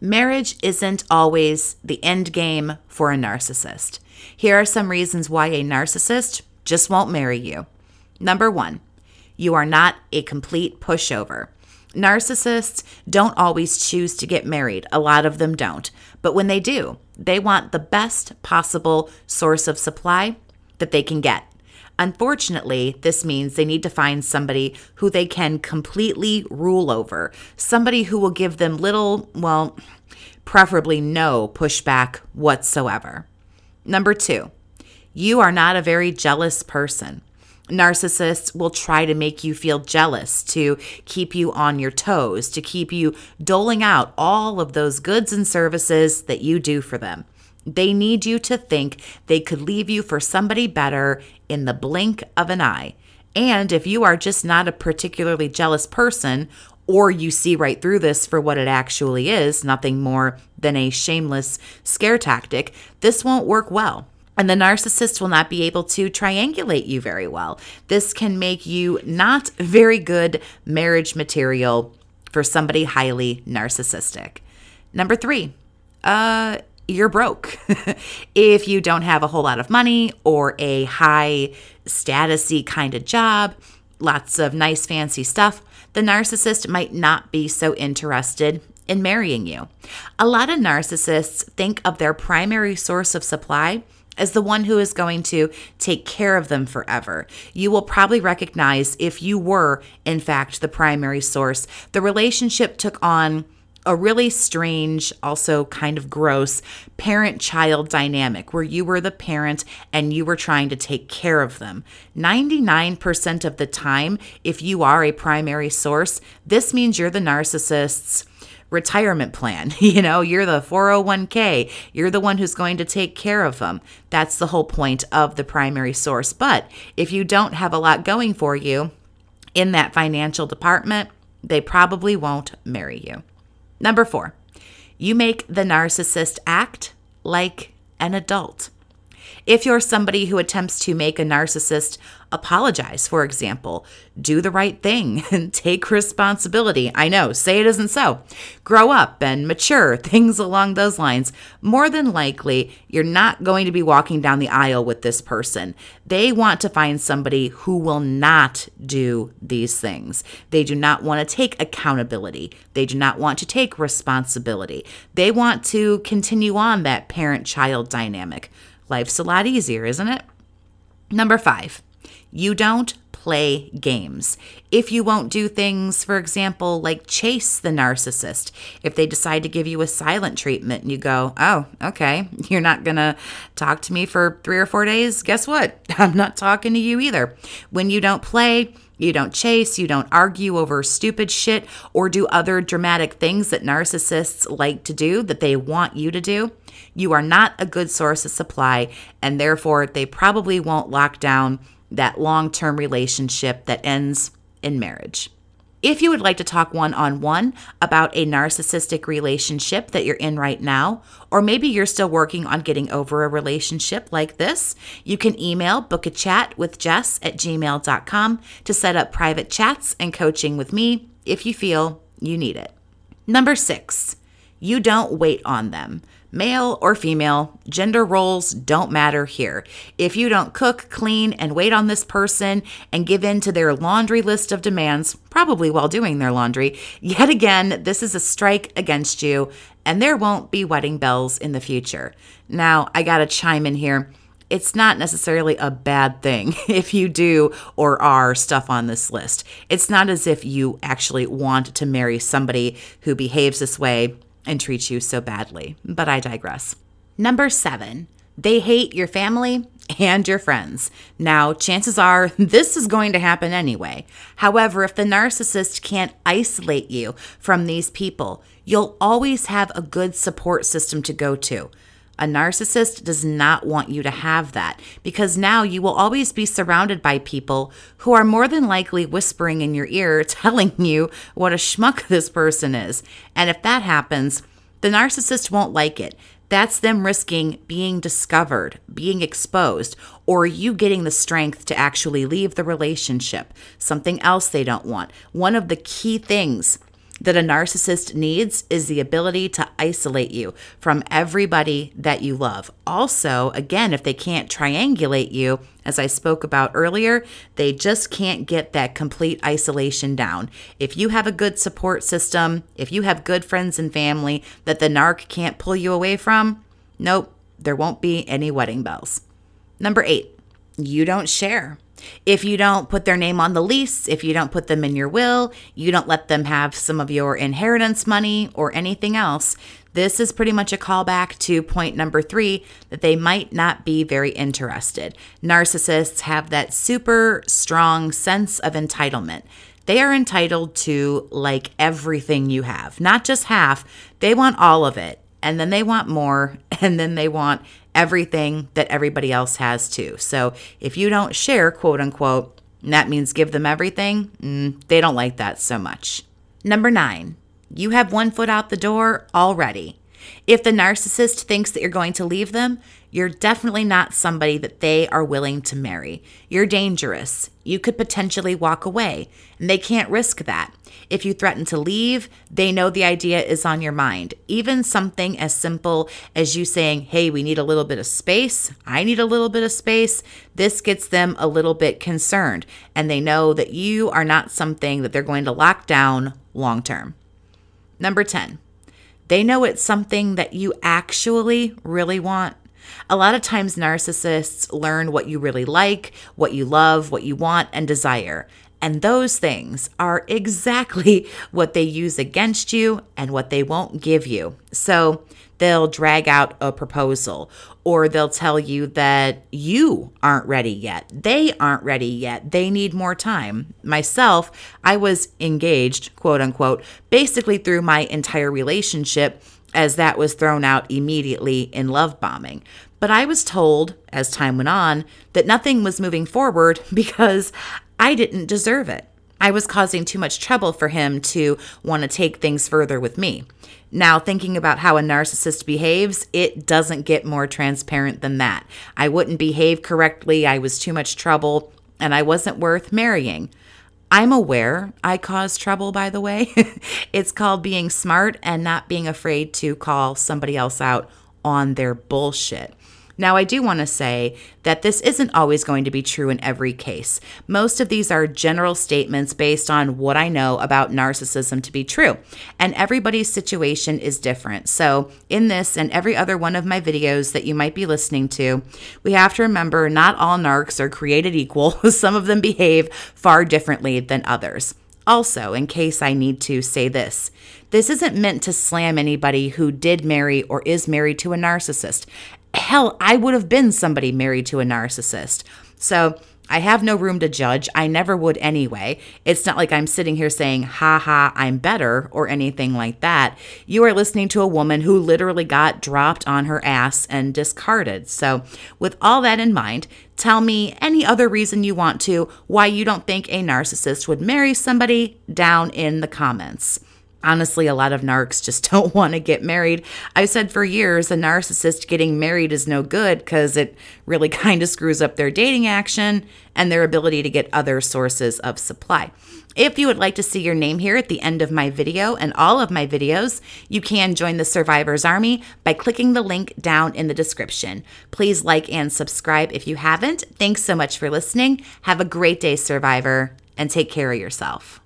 Marriage isn't always the end game for a narcissist. Here are some reasons why a narcissist just won't marry you. Number one, you are not a complete pushover. Narcissists don't always choose to get married, a lot of them don't. But when they do, they want the best possible source of supply that they can get. Unfortunately, this means they need to find somebody who they can completely rule over, somebody who will give them little, well, preferably no pushback whatsoever. Number two, you are not a very jealous person. Narcissists will try to make you feel jealous, to keep you on your toes, to keep you doling out all of those goods and services that you do for them. They need you to think they could leave you for somebody better in the blink of an eye. And if you are just not a particularly jealous person, or you see right through this for what it actually is, nothing more than a shameless scare tactic, this won't work well. And the narcissist will not be able to triangulate you very well. This can make you not very good marriage material for somebody highly narcissistic. Number three, uh, you're broke if you don't have a whole lot of money or a high statusy kind of job lots of nice fancy stuff the narcissist might not be so interested in marrying you a lot of narcissists think of their primary source of supply as the one who is going to take care of them forever. You will probably recognize if you were, in fact, the primary source, the relationship took on a really strange, also kind of gross parent child dynamic where you were the parent and you were trying to take care of them. 99% of the time, if you are a primary source, this means you're the narcissist's retirement plan. You know, you're the 401k, you're the one who's going to take care of them. That's the whole point of the primary source. But if you don't have a lot going for you in that financial department, they probably won't marry you. Number four, you make the narcissist act like an adult. If you're somebody who attempts to make a narcissist apologize, for example, do the right thing and take responsibility. I know, say it isn't so. Grow up and mature, things along those lines. More than likely, you're not going to be walking down the aisle with this person. They want to find somebody who will not do these things. They do not want to take accountability. They do not want to take responsibility. They want to continue on that parent child dynamic. Life's a lot easier, isn't it? Number five, you don't play games. If you won't do things, for example, like chase the narcissist, if they decide to give you a silent treatment and you go, oh, okay, you're not going to talk to me for three or four days, guess what? I'm not talking to you either. When you don't play, you don't chase, you don't argue over stupid shit or do other dramatic things that narcissists like to do that they want you to do. You are not a good source of supply, and therefore they probably won't lock down that long term relationship that ends in marriage. If you would like to talk one on one about a narcissistic relationship that you're in right now, or maybe you're still working on getting over a relationship like this, you can email book a chat with Jess at gmail.com to set up private chats and coaching with me if you feel you need it. Number six, you don't wait on them. Male or female, gender roles don't matter here. If you don't cook, clean, and wait on this person and give in to their laundry list of demands, probably while doing their laundry, yet again, this is a strike against you, and there won't be wedding bells in the future. Now, I gotta chime in here it's not necessarily a bad thing if you do or are stuff on this list. It's not as if you actually want to marry somebody who behaves this way and treat you so badly. But I digress. Number seven, they hate your family and your friends. Now, chances are this is going to happen anyway. However, if the narcissist can't isolate you from these people, you'll always have a good support system to go to. A narcissist does not want you to have that because now you will always be surrounded by people who are more than likely whispering in your ear, telling you what a schmuck this person is. And if that happens, the narcissist won't like it. That's them risking being discovered, being exposed, or you getting the strength to actually leave the relationship, something else they don't want. One of the key things that a narcissist needs is the ability to isolate you from everybody that you love. Also, again, if they can't triangulate you, as I spoke about earlier, they just can't get that complete isolation down. If you have a good support system, if you have good friends and family that the narc can't pull you away from, nope, there won't be any wedding bells. Number eight, you don't share. If you don't put their name on the lease, if you don't put them in your will, you don't let them have some of your inheritance money or anything else, this is pretty much a callback to point number three that they might not be very interested. Narcissists have that super strong sense of entitlement. They are entitled to like everything you have, not just half, they want all of it and then they want more, and then they want everything that everybody else has too. So if you don't share, quote unquote, that means give them everything, mm, they don't like that so much. Number nine, you have one foot out the door already. If the narcissist thinks that you're going to leave them, you're definitely not somebody that they are willing to marry. You're dangerous. You could potentially walk away, and they can't risk that. If you threaten to leave, they know the idea is on your mind. Even something as simple as you saying, Hey, we need a little bit of space. I need a little bit of space. This gets them a little bit concerned, and they know that you are not something that they're going to lock down long term. Number 10, they know it's something that you actually really want. A lot of times, narcissists learn what you really like, what you love, what you want, and desire. And those things are exactly what they use against you and what they won't give you. So they'll drag out a proposal or they'll tell you that you aren't ready yet. They aren't ready yet. They need more time. Myself, I was engaged, quote unquote, basically through my entire relationship as that was thrown out immediately in love bombing. But I was told, as time went on, that nothing was moving forward because I didn't deserve it. I was causing too much trouble for him to want to take things further with me. Now, thinking about how a narcissist behaves, it doesn't get more transparent than that. I wouldn't behave correctly, I was too much trouble, and I wasn't worth marrying. I'm aware I cause trouble, by the way. it's called being smart and not being afraid to call somebody else out on their bullshit. Now, I do want to say that this isn't always going to be true in every case. Most of these are general statements based on what I know about narcissism to be true, and everybody's situation is different. So, in this and every other one of my videos that you might be listening to, we have to remember not all narcs are created equal, some of them behave far differently than others. Also, in case I need to say this, this isn't meant to slam anybody who did marry or is married to a narcissist hell, I would have been somebody married to a narcissist. So I have no room to judge. I never would anyway. It's not like I'm sitting here saying, ha ha, I'm better or anything like that. You are listening to a woman who literally got dropped on her ass and discarded. So, with all that in mind, tell me any other reason you want to why you don't think a narcissist would marry somebody down in the comments honestly, a lot of narcs just don't want to get married. I've said for years a narcissist getting married is no good because it really kind of screws up their dating action and their ability to get other sources of supply. If you would like to see your name here at the end of my video and all of my videos, you can join the Survivors Army by clicking the link down in the description. Please like and subscribe if you haven't. Thanks so much for listening. Have a great day, Survivor, and take care of yourself.